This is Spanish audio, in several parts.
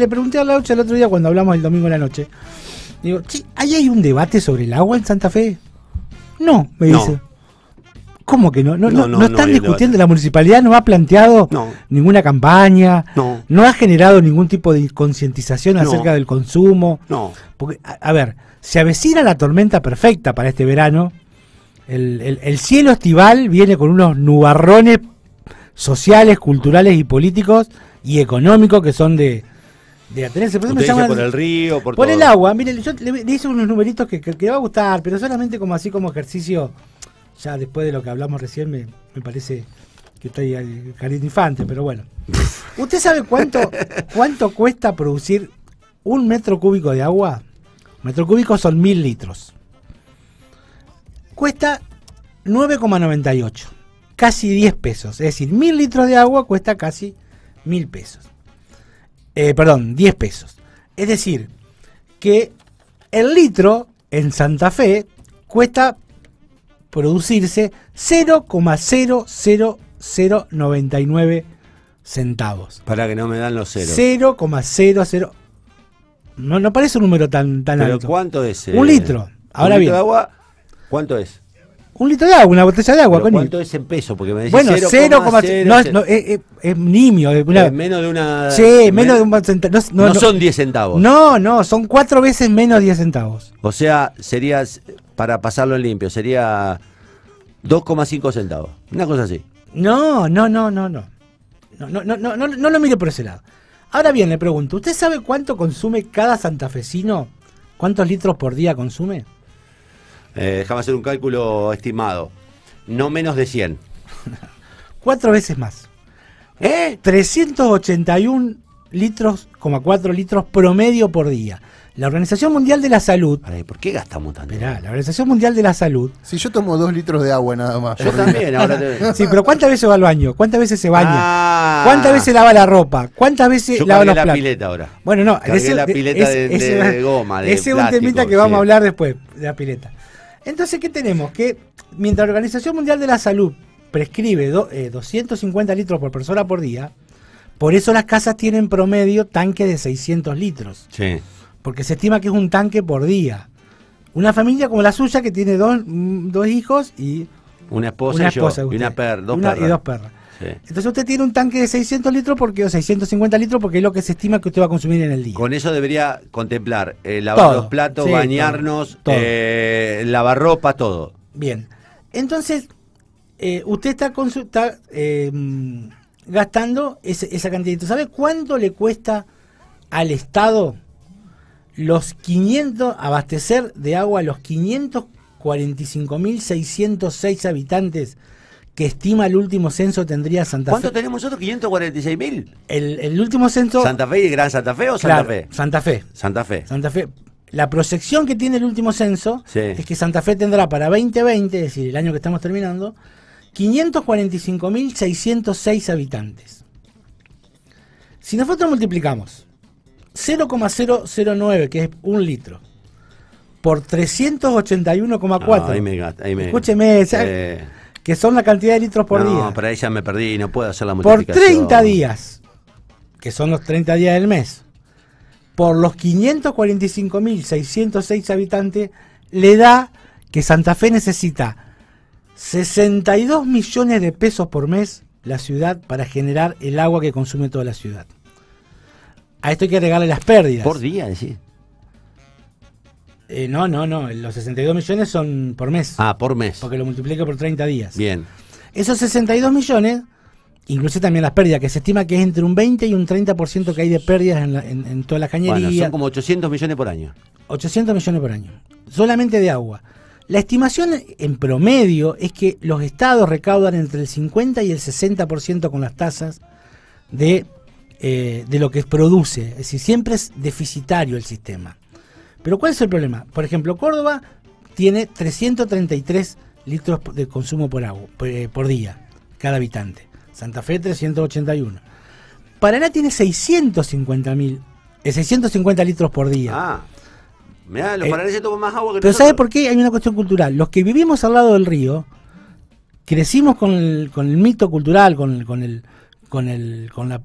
Le pregunté a la noche el otro día cuando hablamos el domingo en la noche. Digo, ¿sí, ¿ahí hay un debate sobre el agua en Santa Fe? No, me dice. ¿Cómo que no? No, están discutiendo, la municipalidad no ha planteado ninguna campaña, no. ha generado ningún tipo de concientización acerca del consumo. No. Porque, a, ver, se avecina la tormenta perfecta para este verano. el cielo estival viene con unos nubarrones sociales, culturales y políticos y económicos que son de, de Por, el río, por, el agua. Mire, yo le, hice unos numeritos que, que, va a gustar, pero solamente como así como ejercicio, ya después de lo que hablamos recién, me, parece que estoy al infante, pero bueno. ¿Usted sabe cuánto, cuánto cuesta producir un metro cúbico de agua? metro cúbico son mil litros. Cuesta 9,98, casi 10 pesos. Es decir, mil litros de agua cuesta casi mil pesos. Eh, perdón, 10 pesos. Es decir, que el litro en Santa Fe cuesta producirse 0,00099 centavos. Para que no me dan los ceros. 0,00. No, no parece un número tan, tan ¿Pero alto. ¿Cuánto es? un eh? litro. Ahora bien. de agua, ¿cuánto es? Un litro de agua, una botella de agua, ¿Cuánto es en peso? Porque me decís bueno, No, es, es, es nimio. Es menos de una. Sí, menos, de un No, son 10 centavos. No, no, son cuatro veces menos 10 centavos. O sea, sería, para pasarlo en limpio, sería 2,5 centavos. Una cosa así. No, no, no, no, no. No, no, no, no, no lo mire por ese lado. Ahora bien, le pregunto, ¿usted sabe cuánto consume cada santafesino? ¿Cuántos litros por día consume? eh, déjame hacer un cálculo estimado, no menos de 100. Cuatro veces más. ¿Eh? 381 litros, 4 litros promedio por día. La Organización Mundial de la Salud. ¿Por qué gastamos tanto? la Organización Mundial de la Salud. Si yo tomo dos litros de agua nada más. Yo también, Sí, pero ¿cuántas veces va al baño? ¿Cuántas veces se baña? Ah. ¿Cuántas veces lava la ropa? ¿Cuántas veces yo lava la pileta ahora. Bueno, no. Ese, la pileta de, goma, Ese es un temita que vamos a hablar después, de la pileta. Entonces, ¿qué tenemos? Que mientras la Organización Mundial de la Salud prescribe 250 eh, litros por persona por día, por eso las casas tienen promedio tanque de 600 litros. Sí. Porque se estima que es un tanque por día. Una familia como la suya que tiene dos, mm, hijos y... Una esposa, dos Y dos perras. Entonces usted tiene un tanque de 600 litros porque, o 650 litros porque es lo que se estima que usted va a consumir en el día. Con eso debería contemplar eh, lavar los platos, bañarnos, eh, lavar ropa, todo. Bien. Entonces, eh, usted está, em, gastando esa cantidad. ¿Sabe cuánto le cuesta al Estado los 500, abastecer de agua a los 545.606 habitantes que estima el último censo tendría Santa Fe. ¿Cuánto tenemos nosotros? ¿546 mil? El, último censo. ¿Santa Fe y Gran Santa Fe o Santa Fe? Santa Fe. Santa Fe. Santa Fe. La proyección que tiene el último censo es que Santa Fe tendrá para 2020, es decir, el año que estamos terminando, 545.606 habitantes. Si nosotros multiplicamos 0,009, que es un litro, por 381,4. ahí me, ahí Escúcheme, eh que son la cantidad de litros por día. No, para ella me perdí y no puedo hacer la multiplicación. Por 30 días, que son los 30 días del mes, por los 545.606 habitantes, le da que Santa Fe necesita 62 millones de pesos por mes la ciudad para generar el agua que consume toda la ciudad. A esto hay que agregarle las pérdidas. Por día, sí. Eh, no, no, no. Los 62 millones son por mes. Ah, por mes. Porque lo multiplique por 30 días. Bien. Esos 62 millones, incluso también las pérdidas, que se estima que es entre un 20 y un 30% que hay de pérdidas en, en, toda la cañería. son como 800 millones por año. 800 millones por año. Solamente de agua. La estimación en promedio es que los estados recaudan entre el 50 y el 60% con las tasas de, eh, de lo que produce. Es decir, siempre es deficitario el sistema. Pero ¿cuál es el problema? Por ejemplo, Córdoba tiene 333 litros de consumo por, agua, eh, por día, cada habitante. Santa Fe 381. Paraná tiene 650 mil, 650 eh, litros por día. Ah, mirá, los eh, Paraná se toman más agua que Pero ¿sabes por qué? Hay una cuestión cultural. Los que vivimos al lado del río, crecimos con el, con el mito cultural, con con el con, el, con la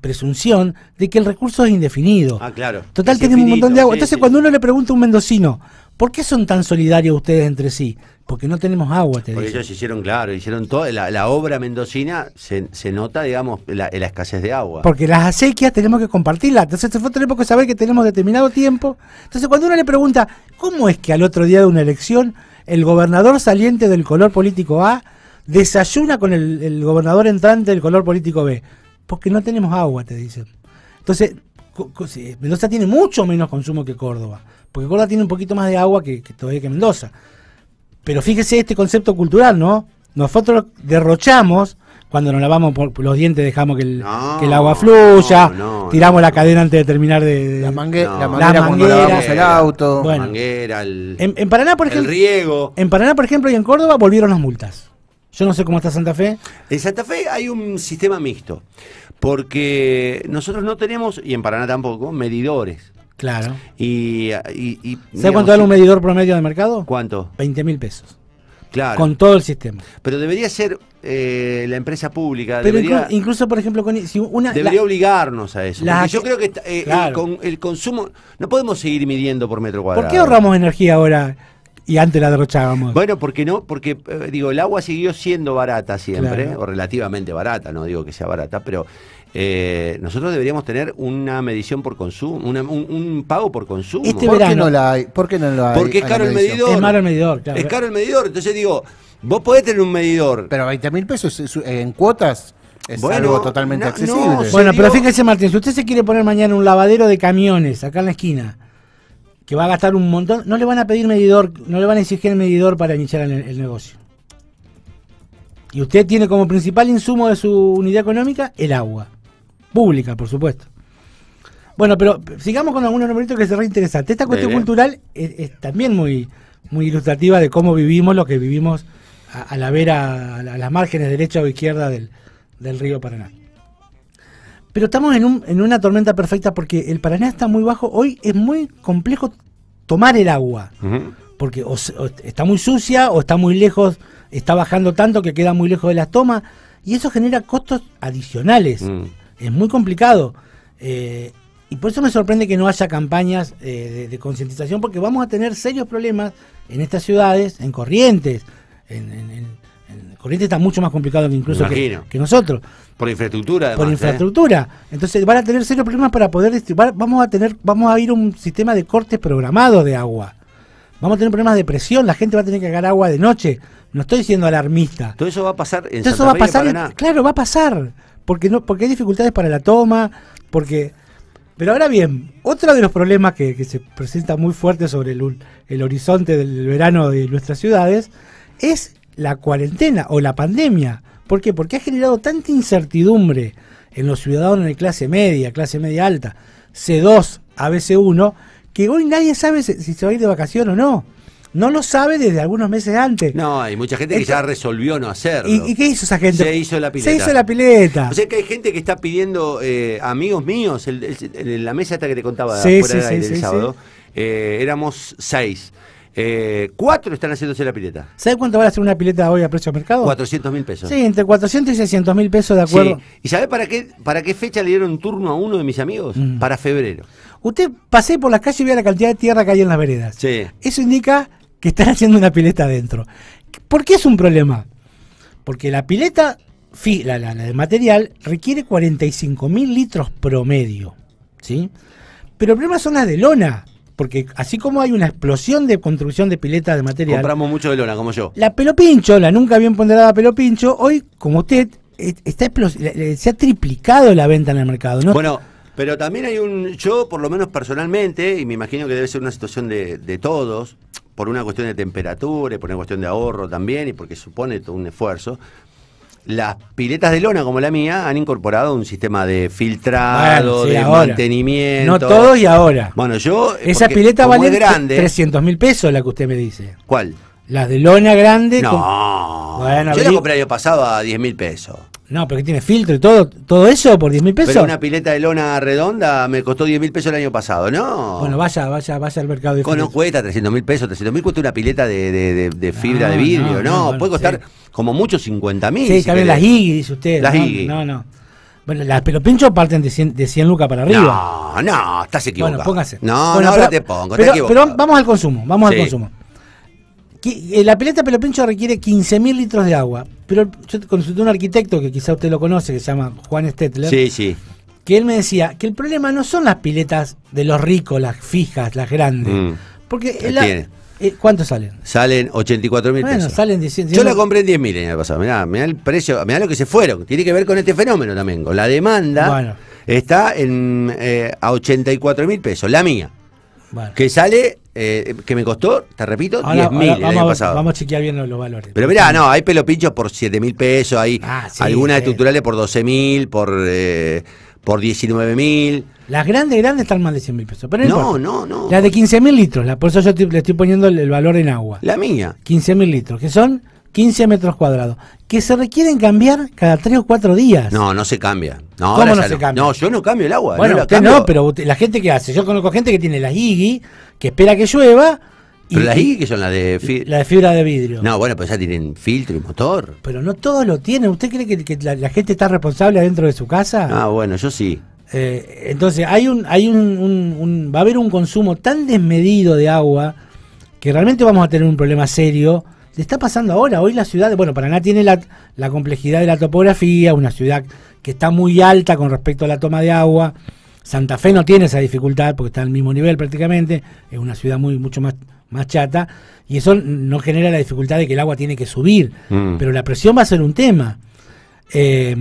presunción de que el recurso es indefinido. Ah, claro. Total, tenemos un montón de agua. Entonces, cuando uno le pregunta a un mendocino, ¿por qué son tan solidarios ustedes entre sí? Porque no tenemos agua, te Porque ellos hicieron, claro, hicieron toda la, obra mendocina, se, se nota, digamos, la, la, escasez de agua. Porque las acequias tenemos que compartirlas. Entonces, tenemos que saber que tenemos determinado tiempo. Entonces, cuando uno le pregunta, ¿cómo es que al otro día de una elección el gobernador saliente del color político A desayuna con el, gobernador entrante del color político B, porque no tenemos agua, te dicen. Entonces, Mendoza tiene mucho menos consumo que Córdoba, porque Córdoba tiene un poquito más de agua que, que todavía que Mendoza. Pero fíjese este concepto cultural, ¿no? Nosotros derrochamos cuando nos lavamos por los dientes dejamos que el, agua fluya, tiramos la cadena antes de terminar de... la, manguera, el auto, manguera, el riego. En Paraná, por ejemplo, y en Córdoba volvieron las multas. Yo no sé cómo está Santa Fe. En Santa Fe hay un sistema mixto, porque nosotros no tenemos, y en Paraná tampoco, medidores. Claro. Y, y, cuánto vale un medidor promedio de mercado? ¿Cuánto? 20 mil pesos. Claro. Con todo el sistema. Pero debería ser eh, la empresa pública. Pero incluso, por ejemplo, con, una, debería obligarnos a eso. yo creo que eh, con, el, consumo. No podemos seguir midiendo por metro cuadrado. ¿Por qué ahorramos energía ahora? y antes la derrochábamos. Bueno, porque no, porque eh, digo, el agua siguió siendo barata siempre, o relativamente barata, no digo que sea barata, pero eh, nosotros deberíamos tener una medición por consumo, un, pago por consumo. Este ¿Por, Qué no la hay? ¿Por no la hay? Porque es caro el medidor. Es el medidor, Es caro el medidor, entonces digo, vos podés tener un medidor. Pero 20 mil pesos en cuotas. Es algo totalmente accesible. bueno, pero fíjense Martín, si usted se quiere poner mañana un lavadero de camiones acá en la esquina, que va a gastar un montón, no le van a pedir medidor, no le van a exigir medidor para iniciar el, negocio. Y usted tiene como principal insumo de su unidad económica el agua. Pública, por supuesto. Bueno, pero sigamos con algunos numeritos que se interesantes Esta cuestión cultural es, también muy, muy ilustrativa de cómo vivimos lo que vivimos a, la vera, a, las márgenes derecha o izquierda del río Paraná. Pero estamos en, una tormenta perfecta porque el Paraná está muy bajo. Hoy es muy complejo tomar el agua. Porque está muy sucia o está muy lejos, está bajando tanto que queda muy lejos de las tomas. Y eso genera costos adicionales. Mm. Es muy complicado. Eh, y por eso me sorprende que no haya campañas eh, de, concientización, porque vamos a tener serios problemas en estas ciudades, en corrientes. En, en, corrientes está mucho más complicado incluso que, que nosotros. Por infraestructura. por ¿eh? infraestructura. Entonces van a tener serios problemas para poder distribuir. Vamos a tener, vamos a ir un sistema de cortes programado de agua. Vamos a tener problemas de presión, la gente va a tener que cargar agua de noche. No estoy diciendo alarmista. Todo eso va a pasar en Todo eso va a pasar, claro, va a pasar, porque no porque hay dificultades para la toma, porque pero ahora bien, otro de los problemas que, se presenta muy fuerte sobre el, el horizonte del verano de nuestras ciudades es la cuarentena o la pandemia. ¿Por qué? Porque ha generado tanta incertidumbre en los ciudadanos de clase media, clase media alta, C2 a 1 que hoy nadie sabe si se va a ir de vacación o no. No lo sabe desde algunos meses antes. No, hay mucha gente que ya resolvió no hacerlo. ¿Y, qué hizo esa gente? Se hizo la pileta. Se hizo la pileta. O sea que hay gente que está pidiendo, eh, amigos míos, en la mesa esta que te contaba de fuera del sábado, eh, éramos seis. Eh, cuatro están haciéndose la pileta. ¿Sabe cuánto va a hacer una pileta hoy a precio de mercado? 400 mil pesos. Sí, entre 400 y 600 mil pesos, de acuerdo. ¿Y sabe para qué, para qué fecha le dieron turno a uno de mis amigos? Mm. Para febrero. Usted pasé por las calles y vi la cantidad de tierra que hay en las veredas. Sí. Eso indica que están haciendo una pileta adentro. ¿Por qué es un problema? Porque la pileta, la, la, la de material, requiere 45 mil litros promedio. ¿sí? Pero el problema son las de lona porque así como hay una explosión de construcción de piletas de material. Compramos mucho de lona, como yo. La pelopincho, la nunca bien ponderada pelopincho, hoy, como usted, e-, está se ha triplicado la venta en el mercado, ¿no? Bueno, pero también hay un. Yo, por lo menos personalmente, y me imagino que debe ser una situación de, de todos, por una cuestión de temperatura y por una cuestión de ahorro también, y porque supone todo un esfuerzo las piletas de lona como la mía han incorporado un sistema de filtrado, de mantenimiento. No todos y ahora. Bueno, yo. Esa pileta vale 300 mil pesos, la que usted me dice. ¿Cuál? Las de lona grande. No. yo compré el año pasado a 10 mil pesos. No, pero que tiene filtro y todo, todo eso por 10 mil pesos. Pero una pileta de lona redonda me costó 10 mil pesos el año pasado, ¿no? Bueno, vaya, vaya, vaya al mercado de Con no cuesta 300 mil pesos, 300 mil cuesta una pileta de, de, ah, fibra de vidrio, ¿no? puede costar como mucho 50 mil. Sí, si también las IGI, dice usted. Las IGI. No, no. Bueno, las pincho parten de 100, de 100 lucas para arriba. No, no, estás equivocado. Bueno, póngase. No, no, ahora te pongo. Pero, pero vamos al consumo, vamos al consumo. Eh, la pileta pelo pincho requiere 15.000 litros de agua. Pero yo consulté a un arquitecto que quizá usted lo conoce, que se llama Juan Stettler. Sí, sí. Que él me decía que el problema no son las piletas de los ricos, las fijas, las grandes. Mm. Porque eh, ¿Cuánto salen? Salen 84 mil bueno, salen 10.000. Yo la compré en 10.000 mil el año pasado. Mirá, mirá, el precio, mirá lo que se fueron. Tiene que ver con este fenómeno también. Con la demanda está en, eh, a 84 mil pesos, la mía. Que sale eh, que me costó, te repito, mil el año pasado. Vamos a chequear bien los, valores. Pero mirá, no, hay pelopinchos por 7 mil pesos, hay ah, algunas estructurales por 12 mil, por, eh, por 19 mil. Las grandes, grandes están más de 100 mil pesos. no, no, no, Las de 15 mil litros, por eso yo le estoy poniendo el, valor en agua. La mía. 15 mil litros, que son 15 metros cuadrados, que se requieren cambiar cada 3 o 4 días. No, no se cambia. No, ¿Cómo no se cambia? No, yo no cambio el agua. Bueno, no no, pero la gente que hace. Yo conozco gente que tiene la higi, que espera que llueva. Y, pero las IGI que son las de fibra. La de fibra de vidrio. No, bueno, pues ya tienen filtro y motor. Pero no todos lo tienen. ¿Usted cree que, la, gente está responsable adentro de su casa? Ah, bueno, yo sí. Eh, entonces, hay un, hay un. Va a haber un consumo tan desmedido de agua que realmente vamos a tener un problema serio le está pasando ahora. Hoy la ciudad, bueno, Paraná tiene la, complejidad de la topografía, una ciudad que está muy alta con respecto a la toma de agua. Santa Fe no tiene esa dificultad porque está al mismo nivel prácticamente, es una ciudad muy mucho más, más chata y eso no genera la dificultad de que el agua tiene que subir, mm. pero la presión va a ser un tema. Eh,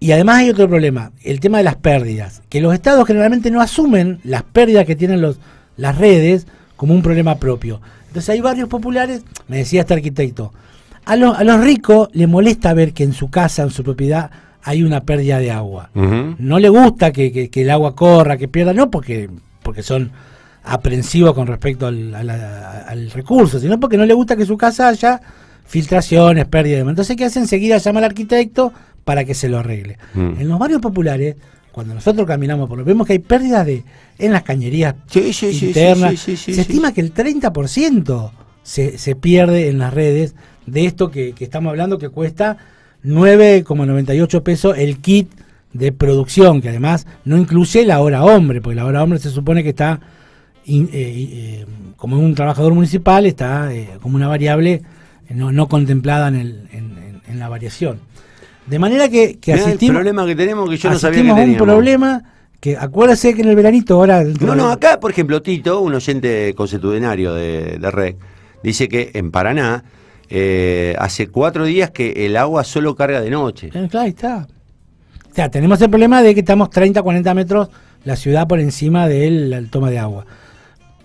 y además hay otro problema, el tema de las pérdidas, que los estados generalmente no asumen las pérdidas que tienen los, las redes como un problema propio. Entonces hay barrios populares, me decía este arquitecto, a, los ricos les molesta ver que en su casa, en su propiedad, hay una pérdida de agua. No le gusta que, el agua corra, que pierda, no porque, porque son aprensivos con respecto al, recurso, sino porque no le gusta que en su casa haya filtraciones, pérdida de Entonces, ¿qué hace? Enseguida llama al arquitecto para que se lo arregle. Mm. En los barrios populares, cuando nosotros caminamos por lo vemos que hay pérdidas de en las cañerías internas. se estima que el 30% se, se pierde en las redes de esto que, estamos hablando que cuesta 9,98 pesos el kit de producción, que además no incluye la hora hombre, porque la hora hombre se supone que está eh, eh, como un trabajador municipal, está eh, como una variable no, no contemplada en, el, en la variación. De manera que, que El problema que tenemos que yo no sabía que un problema que acuérdese que en el veranito ahora. No, no, acá, por ejemplo, Tito, un oyente consuetudinario de, de REC, dice que en Paraná eh, hace cuatro días que el agua solo carga de noche. Eh, claro, ahí está. O sea, tenemos el problema de que estamos 30, 40 metros la ciudad por encima del toma de agua.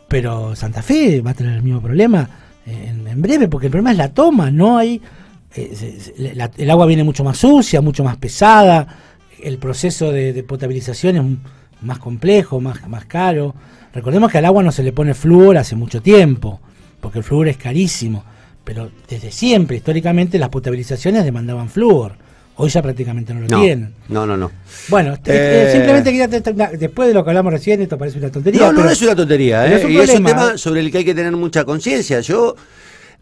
Pero Santa Fe va a tener el mismo problema eh, en breve, porque el problema es la toma, no hay eh, el agua viene mucho más sucia, mucho más pesada, el proceso de, potabilización es más complejo, más, más caro. Recordemos que al agua no se le pone flúor hace mucho tiempo, porque el flúor es carísimo, pero desde siempre, históricamente, las potabilizaciones demandaban flúor. Hoy ya prácticamente no lo tienen. No, no, no. Bueno, eh, simplemente quería. Después de lo que hablamos recién, esto parece una tontería. No, no, es una tontería. Eh, es un es un tema sobre el que hay que tener mucha conciencia. Yo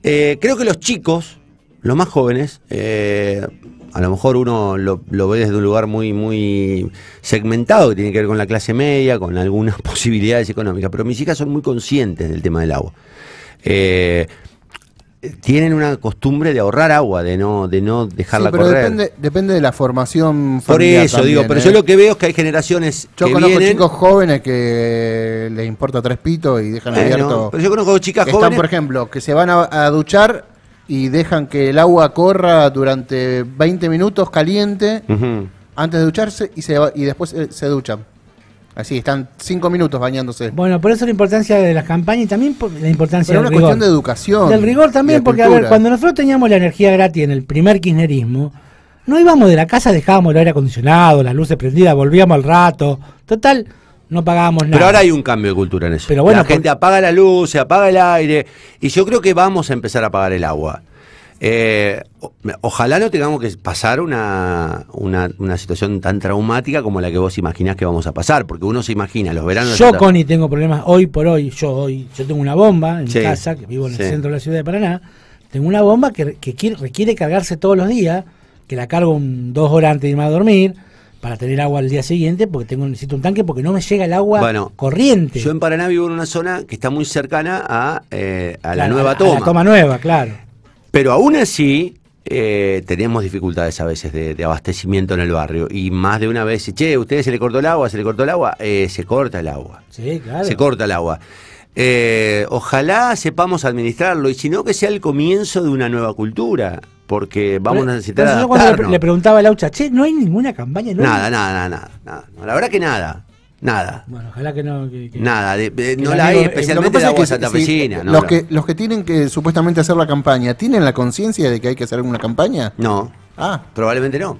creo que los chicos, los más jóvenes, eh, a lo mejor uno lo, ve desde un lugar muy, muy segmentado, que tiene que ver con la clase media, con algunas posibilidades económicas, pero mis hijas son muy conscientes del tema del agua. Eh, tienen una costumbre de ahorrar agua, de no, de no dejarla pero correr. Depende, de la formación familiar Por eso digo, pero ¿eh? yo lo que veo es que hay generaciones. Yo conozco chicos jóvenes que les importa tres pitos y dejan abierto. pero yo conozco chicas jóvenes. Están, por ejemplo, que se van a duchar y dejan que el agua corra durante 20 minutos caliente antes de ducharse y, se, y después eh, se duchan. Así, están 5 minutos bañándose. Bueno, por eso la importancia de las campañas y también la importancia Pero del una cuestión de educación. Del rigor también, porque cuando nosotros teníamos la energía gratis en el primer kirchnerismo, no íbamos de la casa, dejábamos el aire acondicionado, las luces prendidas, volvíamos al rato. Total, no pagábamos nada. Pero ahora hay un cambio de cultura en eso. la gente apaga la luz, se apaga el aire, y yo creo que vamos a empezar a apagar el agua. Eh, ojalá no tengamos que pasar una, situación tan traumática como la que vos imaginás que vamos a pasar, porque uno se imagina los veranos. Yo, Connie, tengo problemas hoy por hoy. Yo hoy yo tengo una bomba en casa, que vivo en el centro de la ciudad de Paraná. Tengo una bomba que, que requiere cargarse todos los días, que la cargo un, dos horas antes de irme a dormir para tener agua al día siguiente, porque tengo necesito un tanque, porque no me llega el agua bueno, corriente. Yo en Paraná vivo en una zona que está muy cercana a, eh, la nueva toma. toma nueva, claro. Pero aún así, eh, tenemos dificultades a veces de, abastecimiento en el barrio. Y más de una vez, che, ¿ustedes se le cortó el agua? ¿Se le cortó el agua? Eh, se corta el agua. Sí, claro. Se corta el agua. ojalá sepamos administrarlo y si no que sea el comienzo de una nueva cultura porque vamos a necesitar. yo cuando le preguntaba a Laucha, che, no hay ninguna campaña. nada, nada, nada, nada, La verdad que nada. Nada. Bueno, ojalá que no. nada, no la hay, eh, especialmente especialmente la casa santa Sí, no, los, que, los que tienen que supuestamente hacer la campaña, ¿tienen la conciencia de que hay que hacer alguna campaña? No. Ah. Probablemente no.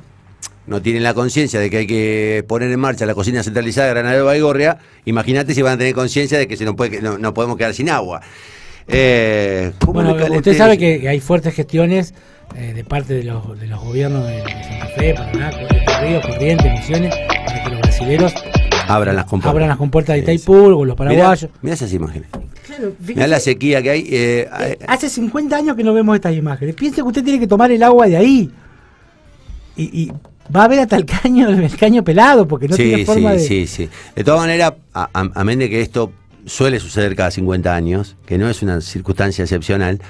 No tienen la conciencia de que hay que poner en marcha la cocina centralizada de Granadero Baigorria. Imagínate si van a tener conciencia de que se nos puede, no, no podemos quedar sin agua. Eh, bueno, usted sabe que hay fuertes gestiones eh, de parte de los, de los gobiernos de, Santa Fe, Paraná, Corrientes, Misiones, para que los brasileños abran las compuertas, abran las compuertas de Itaipú o los paraguayos. Mira esas imágenes. Claro, la sequía que hay. Eh, eh, hace 50 años que no vemos estas imágenes. Piense que usted tiene que tomar el agua de ahí. Y, va a ver hasta el caño, el caño pelado, porque no tiene forma de. Sí, De todas maneras, amén de que esto suele suceder cada 50 años, que no es una circunstancia excepcional,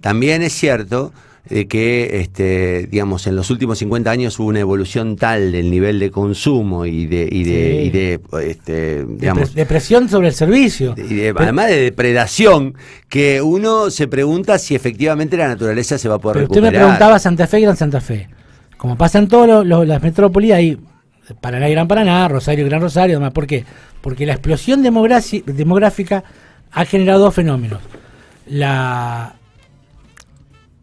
también es cierto eh, que, este, digamos, en los últimos 50 años hubo una evolución tal del nivel de consumo y de, de, este, digamos, depresión sobre el servicio. Y de, además de depredación, que uno se pregunta si efectivamente la naturaleza se va a poder recuperar. Usted me preguntaba Santa Fe, y Gran Santa Fe. Como pasa en todas las metrópolis, hay Paraná y Gran Paraná, Rosario y Gran Rosario, además, ¿Por qué? Porque la explosión demográfica ha generado dos fenómenos. La,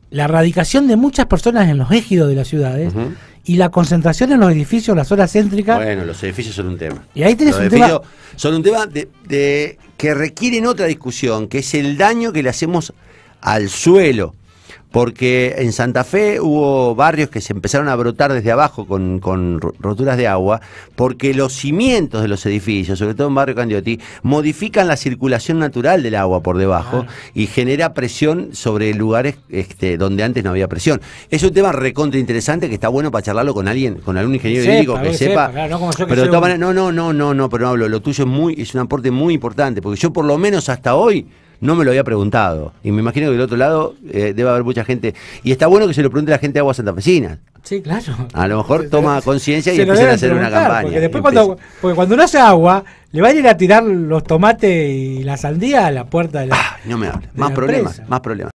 la erradicación de muchas personas en los ejidos de las ciudades y la concentración en los edificios, las zonas céntricas. Bueno, los edificios son un tema. Y ahí tenés un tema. Son un tema de, que requieren otra discusión, que es el daño que le hacemos al suelo porque en Santa Fe hubo barrios que se empezaron a brotar desde abajo con, roturas de agua, porque los cimientos de los edificios, sobre todo en Barrio Candioti, modifican la circulación natural del agua por debajo ah. y genera presión sobre lugares este, donde antes no había presión. Es un tema recontra interesante que está bueno para charlarlo con alguien, con algún ingeniero hídrico que, sepa. pero no, no, no, no, no, pero no hablo. Lo tuyo es muy, es un aporte muy importante, porque yo por lo menos hasta hoy no me lo había preguntado. Y me imagino que del otro lado eh, debe haber mucha gente. Y está bueno que se lo pregunte la gente de Agua Santa Fecina. Sí, claro. A lo mejor toma conciencia y empieza a hacer una campaña. Porque cuando, uno hace agua, le van a ir a tirar los tomates y la sandía a la puerta de la. Ah, no me hable. Más problemas, más problemas.